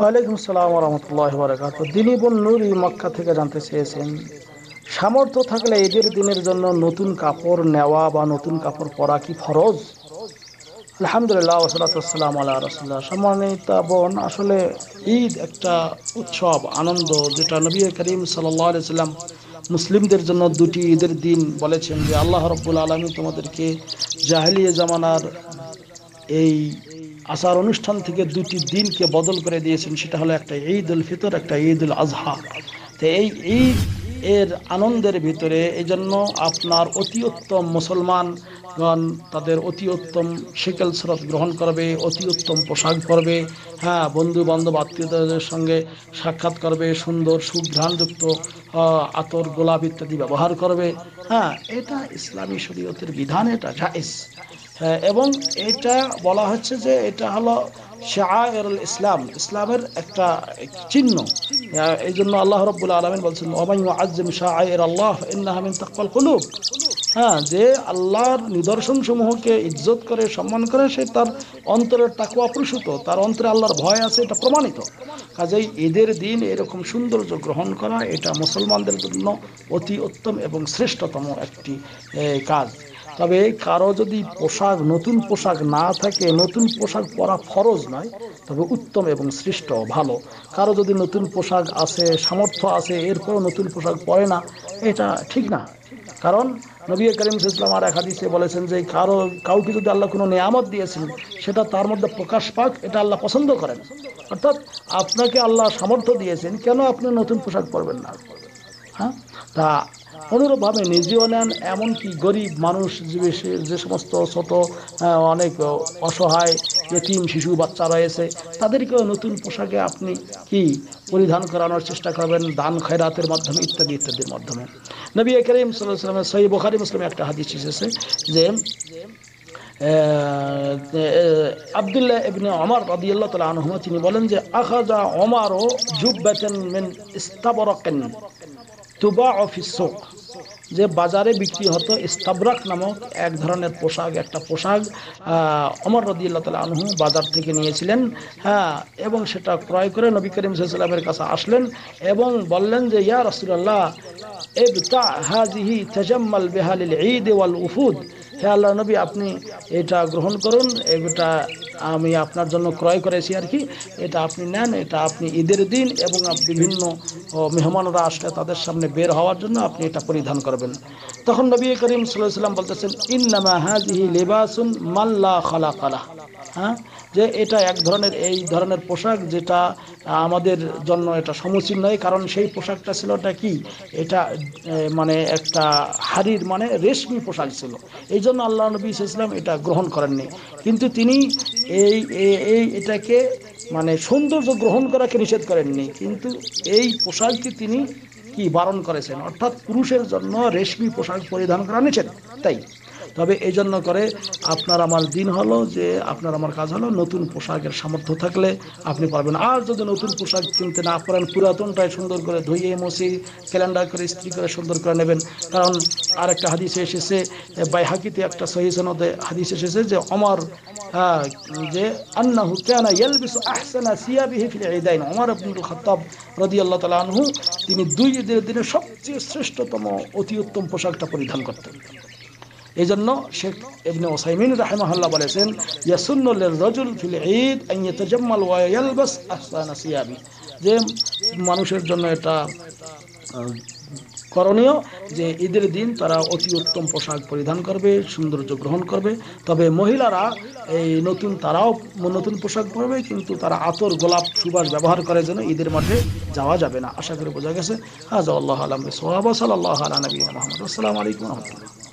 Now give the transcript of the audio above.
ওয়ালাইকুম সালাম রহমতুল্লাহ বরাকাত দিলীপ নুরি মক্কা থেকে জানতে চেয়েছেন সামর্থ্য থাকলে ঈদের দিনের জন্য নতুন কাপড় নেওয়া বা নতুন কাপড় পরা কি ফরজ আলহামদুলিল্লাহ ওসলাতাম আল্লাহ রসুল্লাহ সম্মানিত বোন আসলে ঈদ একটা উৎসব আনন্দ যেটা নবী করিম সাল্লি সাল্লাম মুসলিমদের জন্য দুটি ঈদের দিন বলেছেন যে আল্লাহ রব্বুল আলমী তোমাদেরকে জাহেলিয়া জামানার এই আসার অনুষ্ঠান থেকে দুটি দিনকে বদল করে দিয়েছেন সেটা হলো একটা ঈদ উল ফিতর একটা ঈদ উল আজহা তো এই ঈদ এর আনন্দের ভিতরে এই জন্য আপনার অতি উত্তম মুসলমানগণ তাদের অতি উত্তম শিকেল স্রোত গ্রহণ করবে অতি উত্তম পোশাক পরবে হ্যাঁ বন্ধু বান্ধব আত্মীয়দের সঙ্গে সাক্ষাৎ করবে সুন্দর সুঘ্রাণযুক্ত আতর গোলাপ ইত্যাদি ব্যবহার করবে হ্যাঁ এটা ইসলামী শরীয়তের বিধান এটা জায়েজ এবং এটা বলা হচ্ছে যে এটা হলো শাহরুল ইসলাম ইসলামের একটা চিহ্ন এই জন্য আল্লাহ রব্বুল আলমিন বলছেন ওমাইম আজিম শাহ আল্লাহ ইন্নাহামিন তকবাল কুলুব হ্যাঁ যে আল্লাহর নিদর্শন সমূহকে ইজ্জত করে সম্মান করে সে তার অন্তরের টাকুয়া প্রসূত তার অন্তরে আল্লাহর ভয় আছে এটা প্রমাণিত কাজেই ঈদের দিন এরকম সৌন্দর্য গ্রহণ করা এটা মুসলমানদের জন্য অতি উত্তম এবং শ্রেষ্ঠতম একটি কাজ তবে কারো যদি পোশাক নতুন পোশাক না থাকে নতুন পোশাক পরা ফরজ নয় তবে উত্তম এবং শ্রেষ্ঠ ভালো কারো যদি নতুন পোশাক আছে সামর্থ্য আছে এরপরও নতুন পোশাক পরে না এটা ঠিক না কারণ নবী করিম ইসলাম আর এক হাদিসে বলেছেন যে কারো কাউকে যদি আল্লাহ কোনো নিয়ামত দিয়েছেন সেটা তার মধ্যে প্রকাশ পাক এটা আল্লাহ পছন্দ করেন অর্থাৎ আপনাকে আল্লাহ সামর্থ্য দিয়েছেন কেন আপনি নতুন পোশাক পরবেন না হ্যাঁ তা অনুরূপভাবে নিজেও নেন এমনকি গরিব মানুষ যে সমস্ত ছোট অনেক অসহায় এটিম শিশু বাচ্চা রয়েছে তাদেরকেও নতুন পোশাকে আপনি কি পরিধান করানোর চেষ্টা করবেন দান খয়রাতের মাধ্যমে ইত্যাদি ইত্যাদির মাধ্যমে নবী করিম সাল্লাহ সাল্লামের সহি বখারি মুসলামে একটা হাদিস এসেছে যে আবদুল্লাহ এবনে অমর আল্লাহ তালা আনহমা তিনি বলেন যে আখাজা যুব জুব্বাতান মেন ইস্তাবরাকান তুবা অফিসক যে বাজারে বিক্রি হতো ইস্তাবরাক নামক এক ধরনের পোশাক একটা পোশাক অমর রদিয়াল্লা তালা আনহু বাজার থেকে নিয়েছিলেন হ্যাঁ এবং সেটা ক্রয় করে নবী করিম সাল্লামের কাছে আসলেন এবং বললেন যে ইয়া রসুল্লাহ তা হাজিহি তেজাম্মাল বেহালিল ঈদ ওয়াল উফুদ হে আল্লাহ নবী আপনি এটা গ্রহণ করুন এটা আমি আপনার জন্য ক্রয় করেছি আর কি এটা আপনি নেন এটা আপনি ঈদের দিন এবং বিভিন্ন মেহমানরা আসলে তাদের সামনে বের হওয়ার জন্য আপনি এটা পরিধান করবেন তখন নবী করিম সাল্লাহ সাল্লাম বলতেছেন ইন্নামা হাজি লেবাসুন মাল্লা খালা খালা হ্যাঁ যে এটা এক ধরনের এই ধরনের পোশাক যেটা আমাদের জন্য এটা সমীচীন নয় কারণ সেই পোশাকটা ছিল ওটা কি এটা মানে একটা হাড়ির মানে রেশমি পোশাক ছিল এই জন্য আল্লাহ নবী ইসলাম এটা গ্রহণ করেননি কিন্তু তিনি এই এই এটাকে মানে সৌন্দর্য গ্রহণ করাকে নিষেধ করেননি কিন্তু এই পোশাককে তিনি কি বারণ করেছেন অর্থাৎ পুরুষের জন্য রেশমি পোশাক পরিধান করা নিষেধ তাই তবে এই জন্য করে আপনার আমার দিন হলো যে আপনার আমার কাজ হলো নতুন পোশাকের সামর্থ্য থাকলে আপনি পারবেন আর যদি নতুন পোশাক কিনতে না পারেন পুরাতনটাই সুন্দর করে ধুয়ে মসি ক্যালেন্ডার করে ইস্ত্রি করে সুন্দর করে নেবেন কারণ আর একটা হাদিসে এসেছে বাইহাকিতে একটা সহি হাদিস এসেছে যে অমর হ্যাঁ, যে আন্না আনহু তিনি দুই দিনে সবচেয়ে শ্রেষ্ঠতম অতি উত্তম পোশাকটা পরিধান করতেন এই জন্য শেখ এমনি ওসাইমিন রাহেমাহাল্লাহ বলেছেন ইয়াসুন্নুল ফিল ঈদ আন ইয়াতাজাম্মাল আহসানা যে মানুষের জন্য এটা করণীয় যে ঈদের দিন তারা অতি উত্তম পোশাক পরিধান করবে সৌন্দর্য গ্রহণ করবে তবে মহিলারা এই নতুন তারাও নতুন পোশাক পরবে কিন্তু তারা আতর গোলাপ সুবাস ব্যবহার করে যেন ঈদের মাঠে যাওয়া যাবে না আশা করে বোঝা গেছে হাজ আল্লাহ আলম সোহাব সাল্লাহ আলী মোহাম্মদ আসসালামু আলাইকুম রহমতুল্লাহ